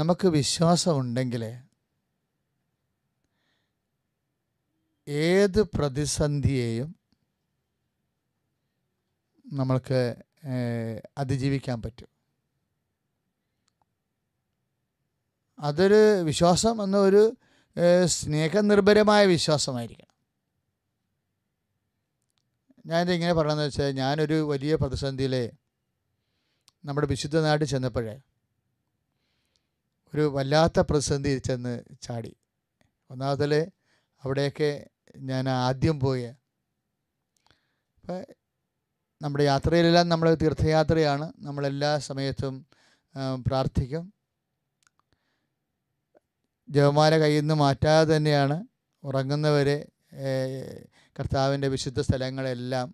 നമുക്ക് വിശ്വാസമുണ്ടെങ്കിൽ ഏത് പ്രതിസന്ധിയെയും നമ്മൾക്ക് അതിജീവിക്കാൻ പറ്റും അതൊരു വിശ്വാസം എന്ന ഒരു സ്നേഹനിർഭരമായ വിശ്വാസമായിരിക്കണം ഞാനിത് ഇങ്ങനെ പറയണമെന്ന് വെച്ചാൽ ഞാനൊരു വലിയ പ്രതിസന്ധിയിൽ നമ്മുടെ വിശുദ്ധ നാട് ചെന്നപ്പോഴേ ഒരു വല്ലാത്ത പ്രതിസന്ധി ചെന്ന് ചാടി ഒന്നാമതിൽ അവിടെയൊക്കെ ഞാൻ ആദ്യം പോയ അപ്പം നമ്മുടെ യാത്രയിലെല്ലാം നമ്മൾ തീർത്ഥയാത്രയാണ് നമ്മളെല്ലാ സമയത്തും പ്രാർത്ഥിക്കും ജവമാല കയ്യിൽ നിന്ന് മാറ്റാതെ തന്നെയാണ് ഉറങ്ങുന്നവരെ കർത്താവിൻ്റെ വിശുദ്ധ സ്ഥലങ്ങളെല്ലാം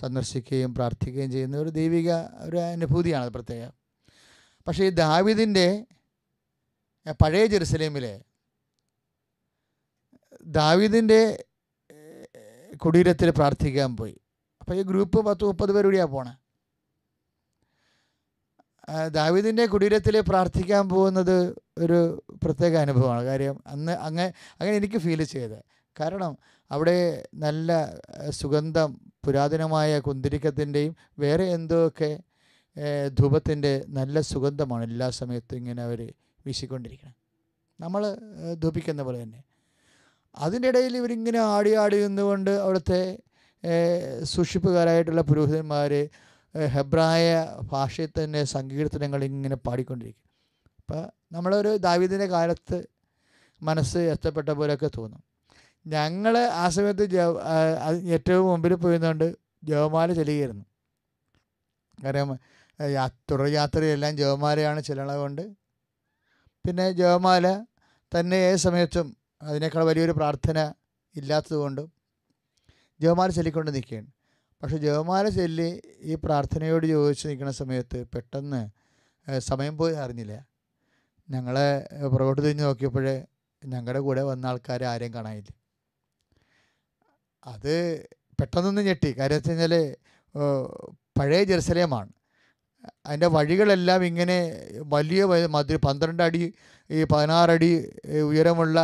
സന്ദർശിക്കുകയും പ്രാർത്ഥിക്കുകയും ചെയ്യുന്ന ഒരു ദൈവിക ഒരു അനുഭൂതിയാണ് പ്രത്യേകം പക്ഷേ ഈ ദാവിദിൻ്റെ പഴയ ജെറുസലേമിലെ ദാവിദിൻ്റെ കുടീരത്തിൽ പ്രാർത്ഥിക്കാൻ പോയി അപ്പോൾ ഈ ഗ്രൂപ്പ് പത്ത് മുപ്പത് പേരുകൂടിയാണ് പോണേ ദാവിദിൻ്റെ കുടീരത്തിൽ പ്രാർത്ഥിക്കാൻ പോകുന്നത് ഒരു പ്രത്യേക അനുഭവമാണ് കാര്യം അന്ന് അങ്ങനെ അങ്ങനെ എനിക്ക് ഫീൽ ചെയ്തത് കാരണം അവിടെ നല്ല സുഗന്ധം പുരാതനമായ കുന്തിരിക്കത്തിൻ്റെയും വേറെ എന്തൊക്കെ ധൂപത്തിൻ്റെ നല്ല സുഗന്ധമാണ് എല്ലാ സമയത്തും ഇങ്ങനെ അവർ വീശിക്കൊണ്ടിരിക്കണം നമ്മൾ ധൂപിക്കുന്ന പോലെ തന്നെ അതിൻ്റെ ഇടയിൽ ഇവരിങ്ങനെ ആടി ആടി നിന്നുകൊണ്ട് അവിടുത്തെ സൂക്ഷിപ്പുകാരായിട്ടുള്ള പുരോഹിതന്മാർ ഹെബ്രായ ഭാഷയിൽ തന്നെ സങ്കീർത്തനങ്ങൾ ഇങ്ങനെ പാടിക്കൊണ്ടിരിക്കും അപ്പോൾ നമ്മളൊരു ദാവീദിൻ്റെ കാലത്ത് മനസ്സ് എത്തപ്പെട്ട പോലെയൊക്കെ തോന്നും ഞങ്ങൾ ആ സമയത്ത് ഏറ്റവും മുമ്പിൽ പോയിരുന്നുകൊണ്ട് ജവമാല ചെല്ലുകയായിരുന്നു കാരണം തുടർ യാത്രയെല്ലാം ജവമാലയാണ് ചെല്ലണതുകൊണ്ട് പിന്നെ ജവമാല തന്നെ ഏത് സമയത്തും അതിനേക്കാൾ വലിയൊരു പ്രാർത്ഥന ഇല്ലാത്തതുകൊണ്ടും ജവമാല ചൊല്ലിക്കൊണ്ട് നിൽക്കുകയാണ് പക്ഷേ ജവമാല ചൊല്ലി ഈ പ്രാർത്ഥനയോട് ചോദിച്ച് നിൽക്കുന്ന സമയത്ത് പെട്ടെന്ന് സമയം പോയി അറിഞ്ഞില്ല ഞങ്ങളെ പുറകോട്ട് തിരിഞ്ഞ് നോക്കിയപ്പോൾ ഞങ്ങളുടെ കൂടെ വന്ന ആൾക്കാർ ആരെയും കാണാനില്ല അത് പെട്ടെന്നൊന്നും ഞെട്ടി കാര്യം വെച്ച് കഴിഞ്ഞാൽ പഴയ ജെറുസലേമാണ് അതിൻ്റെ വഴികളെല്ലാം ഇങ്ങനെ വലിയ മതിൽ പന്ത്രണ്ട് അടി ഈ പതിനാറടി ഉയരമുള്ള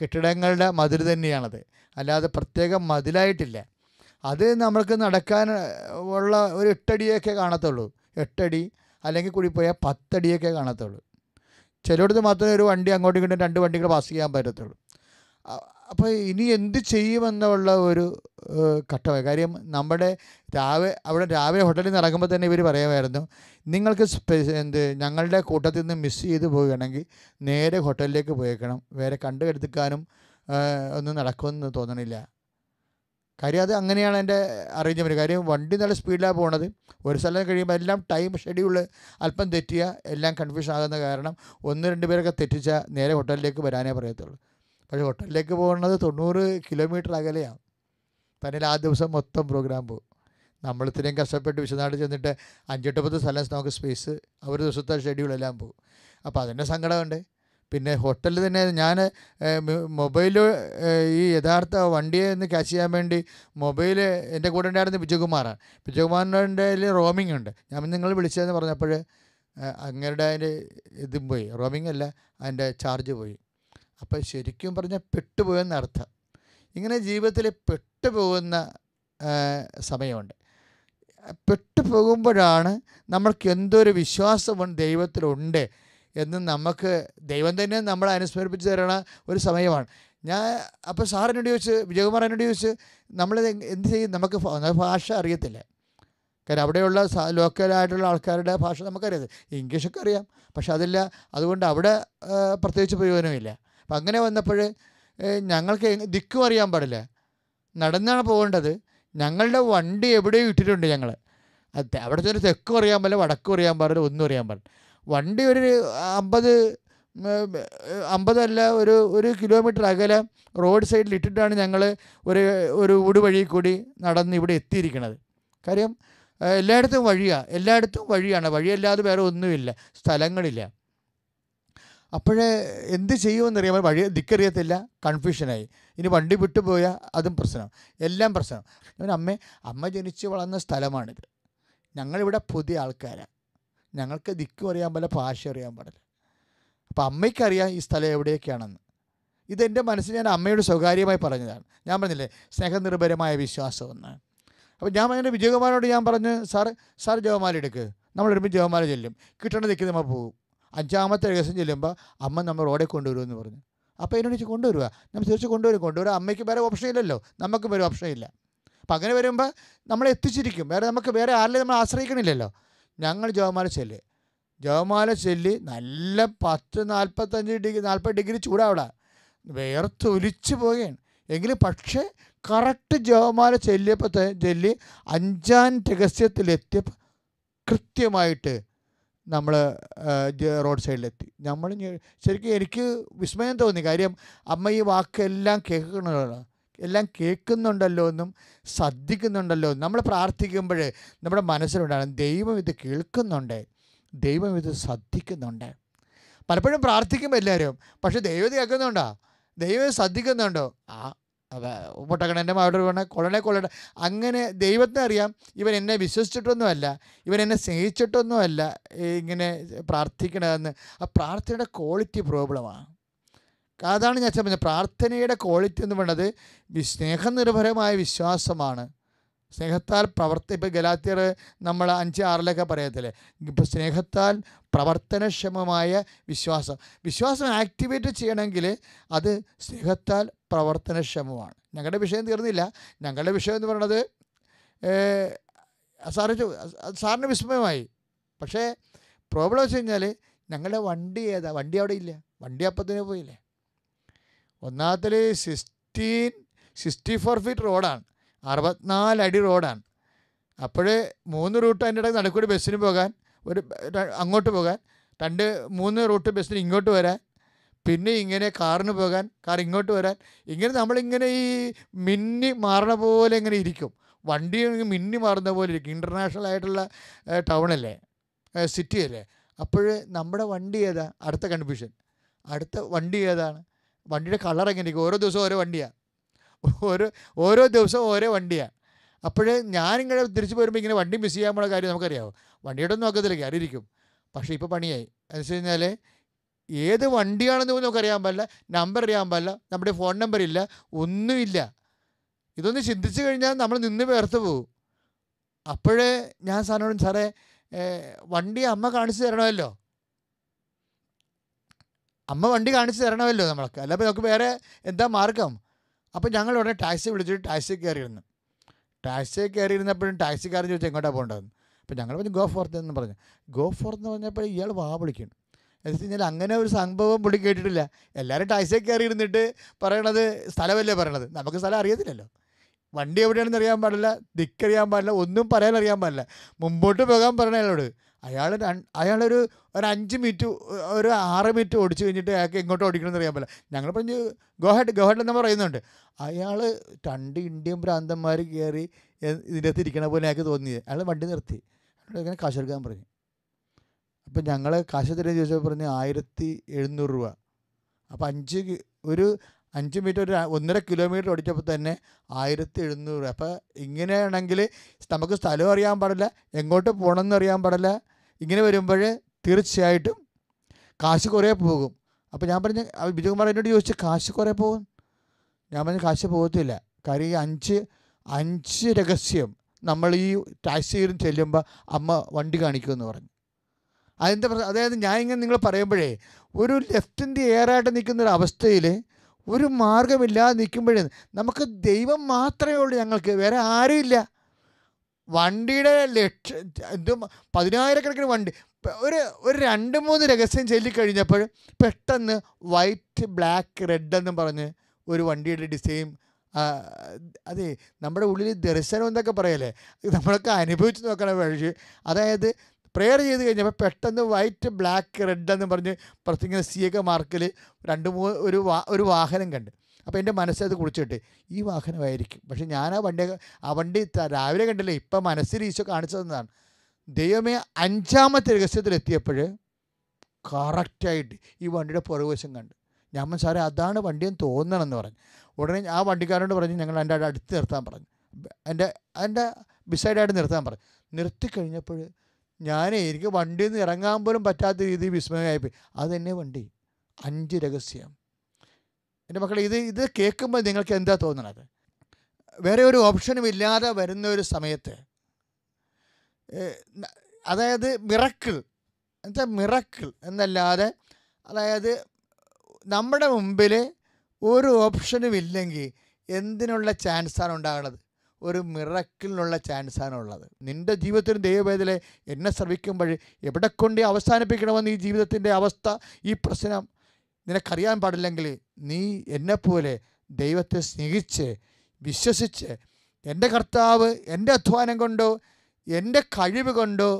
കെട്ടിടങ്ങളുടെ മതിൽ തന്നെയാണത് അല്ലാതെ പ്രത്യേകം മതിലായിട്ടില്ല അത് നമ്മൾക്ക് നടക്കാൻ ഉള്ള ഒരു എട്ടടിയൊക്കെ കാണത്തുള്ളൂ എട്ടടി അല്ലെങ്കിൽ കൂടി പോയാൽ പത്തടിയൊക്കെ കാണത്തുള്ളൂ ചിലയിടത്ത് മാത്രമേ ഒരു വണ്ടി അങ്ങോട്ടും ഇങ്ങോട്ടും രണ്ട് വണ്ടികൾ പാസ് ചെയ്യാൻ പറ്റത്തുള്ളൂ അപ്പോൾ ഇനി എന്ത് ചെയ്യുമെന്നുള്ള ഒരു ഘട്ടമായി കാര്യം നമ്മുടെ രാവിലെ അവിടെ രാവിലെ ഹോട്ടലിൽ നിന്ന് ഇറങ്ങുമ്പോൾ തന്നെ ഇവർ പറയുമായിരുന്നു നിങ്ങൾക്ക് എന്ത് ഞങ്ങളുടെ കൂട്ടത്തിൽ നിന്ന് മിസ് ചെയ്ത് പോവുകയാണെങ്കിൽ നേരെ ഹോട്ടലിലേക്ക് പോയേക്കണം വേറെ കണ്ടു കരുത്തിക്കാനും ഒന്നും നടക്കുമെന്ന് തോന്നണില്ല കാര്യം അത് അങ്ങനെയാണ് എൻ്റെ അറേഞ്ച്മെൻറ്റ് കാര്യം വണ്ടി നല്ല സ്പീഡിലാണ് പോണത് ഒരു സ്ഥലം കഴിയുമ്പോൾ എല്ലാം ടൈം ഷെഡ്യൂൾ അല്പം തെറ്റിയ എല്ലാം കൺഫ്യൂഷൻ ആകുന്ന കാരണം ഒന്ന് രണ്ട് പേരൊക്കെ തെറ്റിച്ചാൽ നേരെ ഹോട്ടലിലേക്ക് വരാനേ പറയത്തുള്ളൂ പക്ഷേ ഹോട്ടലിലേക്ക് പോകുന്നത് തൊണ്ണൂറ് കിലോമീറ്റർ അകലെയാണ് തന്നെ ആ ദിവസം മൊത്തം പ്രോഗ്രാം പോകും നമ്മൾ ഇത്രയും കഷ്ടപ്പെട്ട് വിശദമായിട്ട് ചെന്നിട്ട് അഞ്ചെട്ട് പത്ത് സ്ഥലം നമുക്ക് സ്പേസ് ആ ഒരു ദിവസത്തെ ഷെഡ്യൂൾ എല്ലാം പോകും അപ്പോൾ അതിൻ്റെ സങ്കടമുണ്ട് പിന്നെ ഹോട്ടലിൽ തന്നെ ഞാൻ മൊബൈൽ ഈ യഥാർത്ഥ വണ്ടിയെ ഒന്ന് ക്യാച്ച് ചെയ്യാൻ വേണ്ടി മൊബൈൽ എൻ്റെ കൂടെ ഉണ്ടായിരുന്ന ബിജുകുമാറാണ് ബിജുകുമാറിൻ്റെ റോമിംഗ് ഉണ്ട് ഞാൻ നിങ്ങൾ വിളിച്ചതെന്ന് പറഞ്ഞപ്പോൾ അങ്ങനെ അതിൻ്റെ ഇതും പോയി റോമിംഗ് അല്ല അതിൻ്റെ ചാർജ് പോയി അപ്പോൾ ശരിക്കും പറഞ്ഞാൽ പെട്ടുപോയെന്ന അർത്ഥം ഇങ്ങനെ ജീവിതത്തിൽ പെട്ടുപോകുന്ന സമയമുണ്ട് പെട്ടുപോകുമ്പോഴാണ് നമ്മൾക്ക് എന്തൊരു വിശ്വാസം ദൈവത്തിലുണ്ട് എന്ന് നമുക്ക് ദൈവം തന്നെ നമ്മളെ അനുസ്മരിപ്പിച്ച് തരണ ഒരു സമയമാണ് ഞാൻ അപ്പോൾ സാറിനോട് ചോദിച്ച് വിജയകുമാർ എന്നോട് ചോദിച്ച് നമ്മൾ എന്ത് ചെയ്യും നമുക്ക് ഭാഷ അറിയത്തില്ല കാരണം അവിടെയുള്ള ലോക്കലായിട്ടുള്ള ആൾക്കാരുടെ ഭാഷ നമുക്കറിയത് ഇംഗ്ലീഷൊക്കെ അറിയാം പക്ഷെ അതില്ല അതുകൊണ്ട് അവിടെ പ്രത്യേകിച്ച് പ്രയോജനമില്ല അപ്പം അങ്ങനെ വന്നപ്പോൾ ഞങ്ങൾക്ക് ദിക്കും അറിയാൻ പാടില്ല നടന്നാണ് പോകേണ്ടത് ഞങ്ങളുടെ വണ്ടി എവിടെയും ഇട്ടിട്ടുണ്ട് ഞങ്ങൾ അത് അവിടെ ചെറിയ തെക്കും അറിയാൻ പാടില്ല വടക്കും അറിയാൻ പാടില്ല ഒന്നും അറിയാൻ പാടില്ല വണ്ടി ഒരു അമ്പത് അമ്പതല്ല ഒരു ഒരു കിലോമീറ്റർ അകലെ റോഡ് സൈഡിൽ ഇട്ടിട്ടാണ് ഞങ്ങൾ ഒരു ഒരു ഊടുവഴി കൂടി നടന്ന് ഇവിടെ എത്തിയിരിക്കുന്നത് കാര്യം എല്ലായിടത്തും വഴിയാണ് എല്ലായിടത്തും വഴിയാണ് വഴിയല്ലാതെ വേറെ ഒന്നുമില്ല സ്ഥലങ്ങളില്ല അപ്പോഴേ എന്ത് ചെയ്യുമെന്നറിയാമോ വഴി ദിക്കറിയത്തില്ല കൺഫ്യൂഷനായി ഇനി വണ്ടി വിട്ടുപോയാൽ അതും പ്രശ്നം എല്ലാം പ്രശ്നം ഞാൻ അമ്മ അമ്മ ജനിച്ച് വളർന്ന സ്ഥലമാണിത് ഞങ്ങളിവിടെ പുതിയ ആൾക്കാരാണ് ഞങ്ങൾക്ക് ദിക്കും അറിയാൻ പാടില്ല ഭാഷ അറിയാൻ പാടില്ല അപ്പം അമ്മയ്ക്കറിയാം ഈ സ്ഥലം എവിടെയൊക്കെയാണെന്ന് ഇതെൻ്റെ മനസ്സിൽ ഞാൻ അമ്മയോട് സ്വകാര്യമായി പറഞ്ഞതാണ് ഞാൻ പറഞ്ഞില്ലേ സ്നേഹനിർഭരമായ വിശ്വാസമെന്ന് അപ്പോൾ ഞാൻ എൻ്റെ വിജയകുമാരനോട് ഞാൻ പറഞ്ഞു സാർ സാർ ജവമാല എടുക്ക് നമ്മൾ ഒരുമിച്ച് ജവമാല ചെല്ലും കിട്ടണ ദിക്കി നമ്മൾ പോകും അഞ്ചാമത്തെ ദിവസം ചെല്ലുമ്പോൾ അമ്മ നമ്മൾ റോഡിൽ കൊണ്ടുവരുമെന്ന് പറഞ്ഞു അപ്പോൾ എന്നോട് കൊണ്ടുവരിക നമ്മൾ തിരിച്ച് കൊണ്ടുവരും കൊണ്ടുവരാം അമ്മയ്ക്ക് വേറെ ഓപ്ഷൻ ഇല്ലല്ലോ നമുക്ക് വേറെ ഓപ്ഷൻ ഇല്ല അപ്പം അങ്ങനെ വരുമ്പോൾ നമ്മൾ എത്തിച്ചിരിക്കും വേറെ നമുക്ക് വേറെ ആരെയും നമ്മൾ ആശ്രയിക്കണില്ലല്ലോ ഞങ്ങൾ ജോമാല ചെല്ല് ജോമാല ചെല്ല് നല്ല പത്ത് നാൽപ്പത്തഞ്ച് ഡിഗ്രി നാൽപ്പത് ഡിഗ്രി ചൂടാവിട ഒലിച്ചു പോവുകയാണ് എങ്കിലും പക്ഷേ കറക്റ്റ് ജോമാല ചെല്ലിയപ്പോൾ ചെല്ലി അഞ്ചാം രഹസ്യത്തിലെത്തിയപ്പോൾ കൃത്യമായിട്ട് നമ്മൾ റോഡ് സൈഡിലെത്തി നമ്മൾ ശരിക്കും എനിക്ക് വിസ്മയം തോന്നി കാര്യം അമ്മ ഈ വാക്കെല്ലാം കേൾക്കണതാണ് എല്ലാം കേൾക്കുന്നുണ്ടല്ലോ എന്നും ശ്രദ്ധിക്കുന്നുണ്ടല്ലോ നമ്മൾ പ്രാർത്ഥിക്കുമ്പോൾ നമ്മുടെ മനസ്സിലുണ്ടാകും ദൈവം ഇത് കേൾക്കുന്നുണ്ട് ദൈവം ഇത് ശ്രദ്ധിക്കുന്നുണ്ട് പലപ്പോഴും പ്രാർത്ഥിക്കും എല്ലാവരും പക്ഷേ ദൈവം കേൾക്കുന്നുണ്ടോ ദൈവം ശ്രദ്ധിക്കുന്നുണ്ടോ ആ എൻ്റെ മാവിടെ വേണം കൊള്ളണേ കൊള്ളട്ടെ അങ്ങനെ ദൈവത്തിന് അറിയാം ഇവൻ എന്നെ വിശ്വസിച്ചിട്ടൊന്നുമല്ല ഇവൻ എന്നെ സ്നേഹിച്ചിട്ടൊന്നുമല്ല ഇങ്ങനെ പ്രാർത്ഥിക്കണമെന്ന് ആ പ്രാർത്ഥനയുടെ ക്വാളിറ്റി പ്രോബ്ലമാണ് അതാണ് ഞാൻ പറഞ്ഞത് പ്രാർത്ഥനയുടെ ക്വാളിറ്റി എന്ന് പറയുന്നത് സ്നേഹനിർഭരമായ വിശ്വാസമാണ് സ്നേഹത്താൽ പ്രവർത്തി ഇപ്പോൾ ഗലാത്തിയർ നമ്മൾ അഞ്ച് ആറിലൊക്കെ പറയത്തില്ലേ ഇപ്പോൾ സ്നേഹത്താൽ പ്രവർത്തനക്ഷമമായ വിശ്വാസം വിശ്വാസം ആക്ടിവേറ്റ് ചെയ്യണമെങ്കിൽ അത് സ്നേഹത്താൽ പ്രവർത്തനക്ഷമമാണ് ഞങ്ങളുടെ വിഷയം തീർന്നില്ല ഞങ്ങളുടെ വിഷയം എന്ന് പറയുന്നത് സാറ് സാറിന് വിസ്മയമായി പക്ഷേ പ്രോബ്ലം വെച്ച് കഴിഞ്ഞാൽ ഞങ്ങളുടെ വണ്ടി ഏതാ വണ്ടി അവിടെ ഇല്ല വണ്ടി അപ്പത്തിന് പോയില്ലേ ഒന്നാമത്തിൽ സിക്സ്റ്റീൻ സിക്സ്റ്റി ഫോർ ഫീറ്റ് റോഡാണ് അറുപത്തിനാല് അടി റോഡാണ് അപ്പോൾ മൂന്ന് റൂട്ട് അതിൻ്റെ ഇടയ്ക്ക് നടക്കൂടി ബസ്സിന് പോകാൻ ഒരു അങ്ങോട്ട് പോകാൻ രണ്ട് മൂന്ന് റൂട്ട് ബസ്സിന് ഇങ്ങോട്ട് വരാൻ പിന്നെ ഇങ്ങനെ കാറിന് പോകാൻ കാർ ഇങ്ങോട്ട് വരാൻ ഇങ്ങനെ നമ്മളിങ്ങനെ ഈ മിന്നി മാറണ പോലെ ഇങ്ങനെ ഇരിക്കും വണ്ടി മിന്നി മാറുന്ന പോലെ ഇരിക്കും ഇൻ്റർനാഷണൽ ആയിട്ടുള്ള ടൗണല്ലേ അല്ലേ അപ്പോൾ നമ്മുടെ വണ്ടി ഏതാ അടുത്ത കൺഫ്യൂഷൻ അടുത്ത വണ്ടി ഏതാണ് വണ്ടിയുടെ കളർ എങ്ങനെയായിരിക്കും ഓരോ ദിവസവും ഓരോ വണ്ടിയാണ് ഓരോ ഓരോ ദിവസവും ഓരോ വണ്ടിയാണ് അപ്പോഴേ ഞാനിങ്ങനെ തിരിച്ചു പോരുമ്പോൾ ഇങ്ങനെ വണ്ടി മിസ് ചെയ്യാൻ പോണ കാര്യം നമുക്കറിയാമോ വണ്ടിയുടെ ഒന്നും നോക്കത്തില്ല കയറിയിരിക്കും പക്ഷേ ഇപ്പോൾ പണിയായി എന്ന് വെച്ച് കഴിഞ്ഞാൽ ഏത് വണ്ടിയാണെന്ന് പോലും നമുക്കറിയാൻ പാടില്ല നമ്പർ അറിയാൻ പാടില്ല നമ്മുടെ ഫോൺ നമ്പർ ഇല്ല ഒന്നുമില്ല ഇതൊന്ന് ചിന്തിച്ചു കഴിഞ്ഞാൽ നമ്മൾ നിന്ന് പേർത്ത് പോകും അപ്പോഴേ ഞാൻ സാറിനോട് സാറേ വണ്ടി അമ്മ കാണിച്ചു തരണമല്ലോ അമ്മ വണ്ടി കാണിച്ച് തരണമല്ലോ നമ്മൾക്ക് അല്ല അപ്പോൾ നമുക്ക് വേറെ എന്താ മാർഗം അപ്പോൾ ഞങ്ങൾ ഉടനെ ടാക്സി വിളിച്ചിട്ട് ടാക്സി കയറിയിരുന്നു ടാക്സി കയറിയിരുന്നപ്പോഴും ടാക്സിക്കാരൻ ചോദിച്ചാൽ എങ്ങോട്ടാണ് പോകേണ്ടതെന്ന് അപ്പോൾ ഞങ്ങൾ പറഞ്ഞു ഗോ ഫോർത്ത് എന്ന് പറഞ്ഞു ഗോ ഫോർത്ത് എന്ന് പറഞ്ഞപ്പോൾ ഇയാൾ വാ വിളിക്കുന്നു എന്ന് വെച്ച് കഴിഞ്ഞാൽ അങ്ങനെ ഒരു സംഭവം പുള്ളി കേട്ടിട്ടില്ല എല്ലാവരും ടാക്സി കയറി ഇരുന്നിട്ട് പറയണത് സ്ഥലമല്ലേ പറയണത് നമുക്ക് സ്ഥലം അറിയത്തില്ലല്ലോ വണ്ടി എവിടെയാണെന്ന് അറിയാൻ പാടില്ല ദിക്കറിയാൻ പാടില്ല ഒന്നും പറയാൻ അറിയാൻ പാടില്ല മുമ്പോട്ട് പോകാൻ പറയണ അയാളോട് അയാൾ അയാളൊരു ഒരു അഞ്ച് മിനിറ്റ് ഒരു ആറ് മിനിറ്റ് ഓടിച്ചു കഴിഞ്ഞിട്ട് അയാൾക്ക് എങ്ങോട്ട് ഓടിക്കണമെന്ന് അറിയാൻ പറ്റില്ല ഞങ്ങൾ പറഞ്ഞ് ഗോഹട്ട് ഗോഹട്ട് എന്ന് പറയുന്നുണ്ട് അയാൾ രണ്ട് ഇന്ത്യൻ ഭ്രാന്തന്മാർ കയറി ഇതിൻ്റെ അകത്ത് ഇരിക്കണ പോലെ അയാൾക്ക് തോന്നിയത് അയാൾ വണ്ടി നിർത്തി ഇങ്ങനെ കാശ് എടുക്കാൻ പറഞ്ഞു അപ്പം ഞങ്ങൾ കാശ് തരുന്ന ചോദിച്ചപ്പോൾ പറഞ്ഞു ആയിരത്തി എഴുന്നൂറ് രൂപ അപ്പം അഞ്ച് ഒരു അഞ്ച് മീറ്റർ ഒരു ഒന്നര കിലോമീറ്റർ ഓടിച്ചപ്പോൾ തന്നെ ആയിരത്തി എഴുന്നൂറ് അപ്പോൾ ഇങ്ങനെയാണെങ്കിൽ നമുക്ക് സ്ഥലം അറിയാൻ പാടില്ല എങ്ങോട്ട് പോകണം അറിയാൻ പാടില്ല ഇങ്ങനെ വരുമ്പോൾ തീർച്ചയായിട്ടും കാശ് കുറേ പോകും അപ്പോൾ ഞാൻ പറഞ്ഞ് ബിജുകുമാർ എന്നോട് ചോദിച്ച് കാശ് കുറേ പോകും ഞാൻ പറഞ്ഞ് കാശ് പോകത്തില്ല കാര്യം ഈ അഞ്ച് അഞ്ച് രഹസ്യം നമ്മൾ ഈ ടാക്സിയിലും ചെല്ലുമ്പോൾ അമ്മ വണ്ടി കാണിക്കുമെന്ന് പറഞ്ഞു അതിൻ്റെ അതായത് ഞാൻ ഇങ്ങനെ നിങ്ങൾ പറയുമ്പോഴേ ഒരു ലെഫ്റ്റിൻ്റെ എയറായിട്ട് നിൽക്കുന്ന ഒരു അവസ്ഥയിൽ ഒരു മാർഗമില്ലാതെ നിൽക്കുമ്പോഴേ നമുക്ക് ദൈവം മാത്രമേ ഉള്ളൂ ഞങ്ങൾക്ക് വേറെ ആരുമില്ല വണ്ടിയുടെ ലക്ഷ ഇത് പതിനായിരക്കണക്കിന് വണ്ടി ഒരു ഒരു രണ്ട് മൂന്ന് രഹസ്യം ചൊല്ലിക്കഴിഞ്ഞപ്പോൾ പെട്ടെന്ന് വൈറ്റ് ബ്ലാക്ക് റെഡ് എന്നും പറഞ്ഞ് ഒരു വണ്ടിയുടെ ഡിസൈൻ അതെ നമ്മുടെ ഉള്ളിൽ ദർശനം എന്നൊക്കെ പറയല്ലേ നമ്മളൊക്കെ അനുഭവിച്ച് നോക്കണ വഴി അതായത് പ്രെയർ ചെയ്ത് കഴിഞ്ഞപ്പോൾ പെട്ടെന്ന് വൈറ്റ് ബ്ലാക്ക് റെഡ് എന്ന് പറഞ്ഞ് പ്രത്യേക സിയൊക്കെ മാർക്കിൽ രണ്ട് മൂന്ന് ഒരു വാ ഒരു വാഹനം കണ്ട് അപ്പോൾ എൻ്റെ മനസ്സത് കുളിച്ചിട്ട് ഈ വാഹനമായിരിക്കും പക്ഷേ ഞാൻ ആ വണ്ടി ആ വണ്ടി രാവിലെ കണ്ടല്ലേ ഇപ്പം മനസ്സിൽ ഈശോ കാണിച്ചു തന്നതാണ് ദൈവമേ അഞ്ചാമത്തെ രഹസ്യത്തിലെത്തിയപ്പോൾ കറക്റ്റായിട്ട് ഈ വണ്ടിയുടെ പുറകുവശം കണ്ട് ഞാൻ സാറേ അതാണ് വണ്ടിയെന്ന് തോന്നണമെന്ന് പറഞ്ഞു ഉടനെ ആ വണ്ടിക്കാരോട് പറഞ്ഞു ഞങ്ങൾ എൻ്റെ അടുത്ത് നിർത്താൻ പറഞ്ഞു എൻ്റെ എൻ്റെ ബിസൈഡായിട്ട് നിർത്താൻ പറഞ്ഞു നിർത്തി കഴിഞ്ഞപ്പോൾ ഞാൻ എനിക്ക് വണ്ടിയിൽ നിന്ന് ഇറങ്ങാൻ പോലും പറ്റാത്ത രീതിയിൽ വിസ്മയമായിപ്പോയി അത് തന്നെ വണ്ടി അഞ്ച് രഹസ്യം എൻ്റെ മക്കളെ ഇത് ഇത് കേൾക്കുമ്പോൾ നിങ്ങൾക്ക് എന്താ തോന്നണത് വേറെ ഒരു ഓപ്ഷനും ഇല്ലാതെ വരുന്ന ഒരു സമയത്ത് അതായത് മിറക്കിൾ എന്നുവെച്ചാൽ മിറക്കിൾ എന്നല്ലാതെ അതായത് നമ്മുടെ മുമ്പിൽ ഒരു ഓപ്ഷനും ഇല്ലെങ്കിൽ എന്തിനുള്ള ചാൻസാണ് ഉണ്ടാകുന്നത് ഒരു മിറക്കിലിനുള്ള ചാൻസാണ് ഉള്ളത് നിൻ്റെ ജീവിതത്തിന് ദൈവവേദന എന്നെ ശ്രവിക്കുമ്പോൾ എവിടെ കൊണ്ട് അവസാനിപ്പിക്കണമെന്ന് ഈ ജീവിതത്തിൻ്റെ അവസ്ഥ ഈ പ്രശ്നം നിനക്കറിയാൻ പാടില്ലെങ്കിൽ നീ എന്നെപ്പോലെ ദൈവത്തെ സ്നേഹിച്ച് വിശ്വസിച്ച് എൻ്റെ കർത്താവ് എൻ്റെ അധ്വാനം കൊണ്ടോ എൻ്റെ കഴിവ് കൊണ്ടോ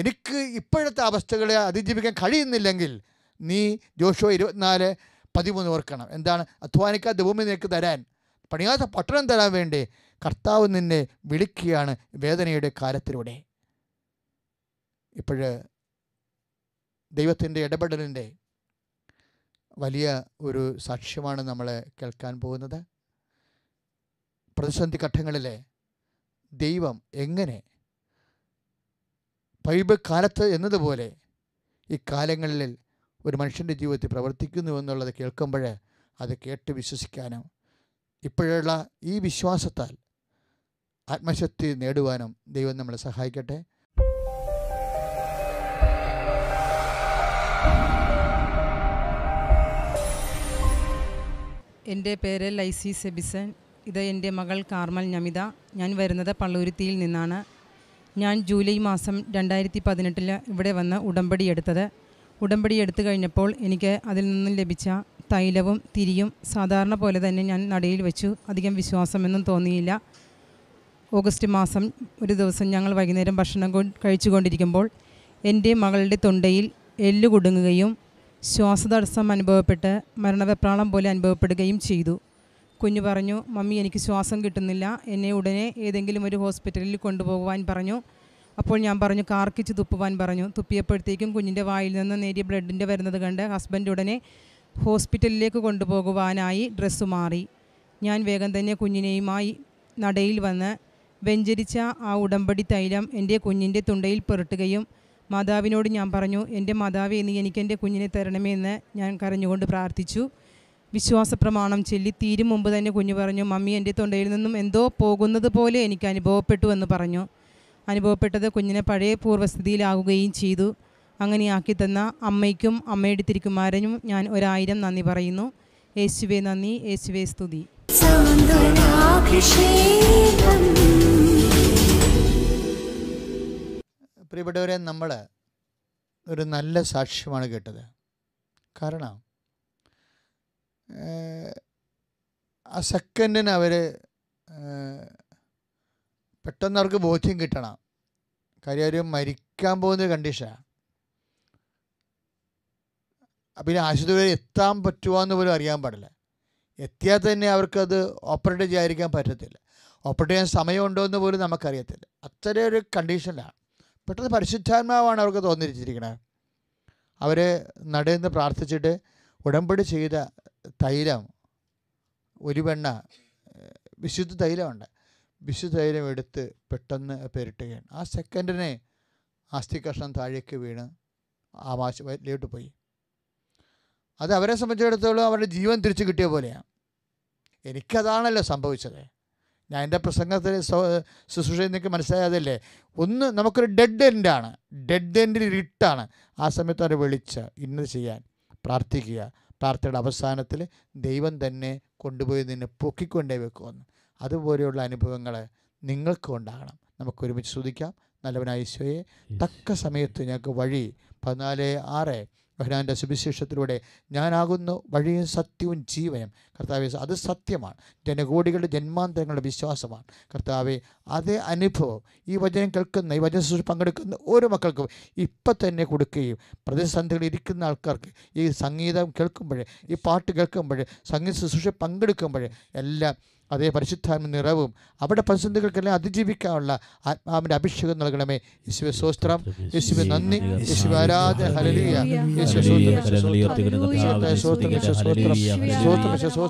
എനിക്ക് ഇപ്പോഴത്തെ അവസ്ഥകളെ അതിജീവിക്കാൻ കഴിയുന്നില്ലെങ്കിൽ നീ ജോഷോ ഇരുപത്തിനാല് പതിമൂന്ന് ഓർക്കണം എന്താണ് അധ്വാനിക്കാത്ത ഭൂമി നിനക്ക് തരാൻ പണിയാത്ത പട്ടണം തരാൻ വേണ്ടി കർത്താവ് നിന്നെ വിളിക്കുകയാണ് വേദനയുടെ കാലത്തിലൂടെ ഇപ്പോഴ് ദൈവത്തിൻ്റെ ഇടപെടലിൻ്റെ വലിയ ഒരു സാക്ഷ്യമാണ് നമ്മൾ കേൾക്കാൻ പോകുന്നത് പ്രതിസന്ധി ഘട്ടങ്ങളിലെ ദൈവം എങ്ങനെ പൈബ് കാലത്ത് എന്നതുപോലെ ഈ കാലങ്ങളിൽ ഒരു മനുഷ്യൻ്റെ ജീവിതത്തിൽ പ്രവർത്തിക്കുന്നു എന്നുള്ളത് കേൾക്കുമ്പോൾ അത് കേട്ട് വിശ്വസിക്കാനും ഇപ്പോഴുള്ള ഈ വിശ്വാസത്താൽ ആത്മശക്തി നേടുവാനും ദൈവം നമ്മളെ സഹായിക്കട്ടെ എൻ്റെ പേര് ലൈസി സെബിസൺ ഇത് എൻ്റെ മകൾ കാർമൽ നമിത ഞാൻ വരുന്നത് പള്ളൂരുത്തിയിൽ നിന്നാണ് ഞാൻ ജൂലൈ മാസം രണ്ടായിരത്തി പതിനെട്ടിൽ ഇവിടെ വന്ന് ഉടമ്പടി എടുത്തത് ഉടമ്പടി എടുത്തു കഴിഞ്ഞപ്പോൾ എനിക്ക് അതിൽ നിന്നും ലഭിച്ച തൈലവും തിരിയും സാധാരണ പോലെ തന്നെ ഞാൻ നടയിൽ വെച്ചു അധികം വിശ്വാസമൊന്നും തോന്നിയില്ല ഓഗസ്റ്റ് മാസം ഒരു ദിവസം ഞങ്ങൾ വൈകുന്നേരം ഭക്ഷണം കഴിച്ചുകൊണ്ടിരിക്കുമ്പോൾ എൻ്റെ മകളുടെ തൊണ്ടയിൽ എല്ല് കുടുങ്ങുകയും ശ്വാസതടസ്സം അനുഭവപ്പെട്ട് മരണവെപ്രാളം പോലെ അനുഭവപ്പെടുകയും ചെയ്തു കുഞ്ഞു പറഞ്ഞു മമ്മി എനിക്ക് ശ്വാസം കിട്ടുന്നില്ല എന്നെ ഉടനെ ഏതെങ്കിലും ഒരു ഹോസ്പിറ്റലിൽ കൊണ്ടുപോകുവാൻ പറഞ്ഞു അപ്പോൾ ഞാൻ പറഞ്ഞു കാർക്കിച്ച് തുപ്പുവാൻ പറഞ്ഞു തുപ്പിയപ്പോഴത്തേക്കും കുഞ്ഞിൻ്റെ വായിൽ നിന്ന് നേരിയ ബ്ലഡിൻ്റെ വരുന്നത് കണ്ട് ഹസ്ബൻഡ് ഉടനെ ഹോസ്പിറ്റലിലേക്ക് കൊണ്ടുപോകുവാനായി ഡ്രസ്സ് മാറി ഞാൻ വേഗം തന്നെ കുഞ്ഞിനെയുമായി നടയിൽ വന്ന് വെഞ്ചരിച്ച ആ ഉടമ്പടി തൈലം എൻ്റെ കുഞ്ഞിൻ്റെ തുണ്ടയിൽ പുരട്ടുകയും മാതാവിനോട് ഞാൻ പറഞ്ഞു എൻ്റെ മാതാവ് നീ എനിക്ക് എൻ്റെ കുഞ്ഞിനെ തരണമേ എന്ന് ഞാൻ കരഞ്ഞുകൊണ്ട് പ്രാർത്ഥിച്ചു വിശ്വാസ പ്രമാണം ചൊല്ലി തീരും മുമ്പ് തന്നെ കുഞ്ഞു പറഞ്ഞു മമ്മി എൻ്റെ തൊണ്ടയിൽ നിന്നും എന്തോ പോകുന്നത് പോലെ എനിക്ക് അനുഭവപ്പെട്ടു എന്ന് പറഞ്ഞു അനുഭവപ്പെട്ടത് കുഞ്ഞിനെ പഴയ പൂർവ്വസ്ഥിതിയിലാകുകയും ചെയ്തു അങ്ങനെയാക്കി തന്ന അമ്മയ്ക്കും അമ്മയുടെ തിരുക്കുമാരനും ഞാൻ ഒരായിരം നന്ദി പറയുന്നു യേശുവേ നന്ദി യേശുവേ സ്തുതി പ്രിയപ്പെട്ടവരെ നമ്മൾ ഒരു നല്ല സാക്ഷ്യമാണ് കേട്ടത് കാരണം ആ സെക്കൻഡിന് അവർ പെട്ടെന്ന് അവർക്ക് ബോധ്യം കിട്ടണം കാര്യം അവർ മരിക്കാൻ പോകുന്ന കണ്ടീഷനാണ് അപ്പം ഇനി ആശുപത്രിയിൽ എത്താൻ പറ്റുമോ എന്ന് പോലും അറിയാൻ പാടില്ല എത്തിയാൽ തന്നെ അവർക്കത് ഓപ്പറേറ്റ് ചെയ്യാതിരിക്കാൻ പറ്റത്തില്ല ഓപ്പറേറ്റ് ചെയ്യാൻ സമയമുണ്ടോ എന്ന് പോലും നമുക്കറിയത്തില്ല അത്ര ഒരു കണ്ടീഷനിലാണ് പെട്ടെന്ന് പരിശുദ്ധാത്മാവാണ് അവർക്ക് തോന്നിരിച്ചിരിക്കുന്നത് അവർ നടന്ന് പ്രാർത്ഥിച്ചിട്ട് ഉടമ്പടി ചെയ്ത തൈലം ഒരു വെണ്ണ വിശുദ്ധ തൈലമുണ്ട് വിശുദ്ധ തൈലം എടുത്ത് പെട്ടെന്ന് പെരട്ടുകയാണ് ആ സെക്കൻഡിനെ കഷ്ണം താഴേക്ക് വീണ് ആവാശ വയറ്റിലോട്ട് പോയി അത് അവരെ സംബന്ധിച്ചിടത്തോളം അവരുടെ ജീവൻ തിരിച്ചു കിട്ടിയ പോലെയാണ് എനിക്കതാണല്ലോ സംഭവിച്ചത് ഞാൻ എൻ്റെ പ്രസംഗത്തിൽ ശുശ്രൂഷ നിങ്ങൾക്ക് മനസ്സിലായതല്ലേ ഒന്ന് നമുക്കൊരു ഡെഡ് എൻഡാണ് ഡെഡ് എൻഡിൽ ഇരിട്ടാണ് ആ സമയത്ത് അവരെ വിളിച്ച് ഇന്നത് ചെയ്യാൻ പ്രാർത്ഥിക്കുക പ്രാർത്ഥനയുടെ അവസാനത്തിൽ ദൈവം തന്നെ കൊണ്ടുപോയി നിന്നെ പൊക്കിക്കൊണ്ടേ വെക്കുമെന്ന് അതുപോലെയുള്ള അനുഭവങ്ങൾ നിങ്ങൾക്കും ഉണ്ടാകണം നമുക്ക് ഒരുമിച്ച് ശ്രദ്ധിക്കാം നല്ലവനായ ഈശോയെ തക്ക സമയത്ത് ഞങ്ങൾക്ക് വഴി പതിനാല് ആറ് യോഹനാൻ്റെ സുവിശേഷത്തിലൂടെ ഞാനാകുന്നു വഴിയും സത്യവും ജീവനും കർത്താവ് അത് സത്യമാണ് ജനകോടികളുടെ ജന്മാന്തരങ്ങളുടെ വിശ്വാസമാണ് കർത്താവെ അതേ അനുഭവം ഈ വചനം കേൾക്കുന്ന ഈ വചന ശുശ്രൂഷ പങ്കെടുക്കുന്ന ഓരോ മക്കൾക്കും ഇപ്പം തന്നെ കൊടുക്കുകയും പ്രതിസന്ധികളിൽ ഇരിക്കുന്ന ആൾക്കാർക്ക് ഈ സംഗീതം കേൾക്കുമ്പോൾ ഈ പാട്ട് കേൾക്കുമ്പോൾ സംഗീത ശുശ്രൂഷ പങ്കെടുക്കുമ്പോൾ എല്ലാം അതേ പരിശുദ്ധാമ നിറവും അവിടെ പ്രതിസന്ധികൾക്കെല്ലാം അതിജീവിക്കാനുള്ള ആത്മാവിൻ്റെ അഭിഷേകം നൽകണമേ യേശുവെ സ്വസ്ത്രം യേശുവെ നന്ദി യേശുവെ ആരാധന ഹലലിയ യേശുവെ സ്വസ്ത്രം സ്വസ്ത്രം സ്വസ്ത്രം സ്വസ്ത്രം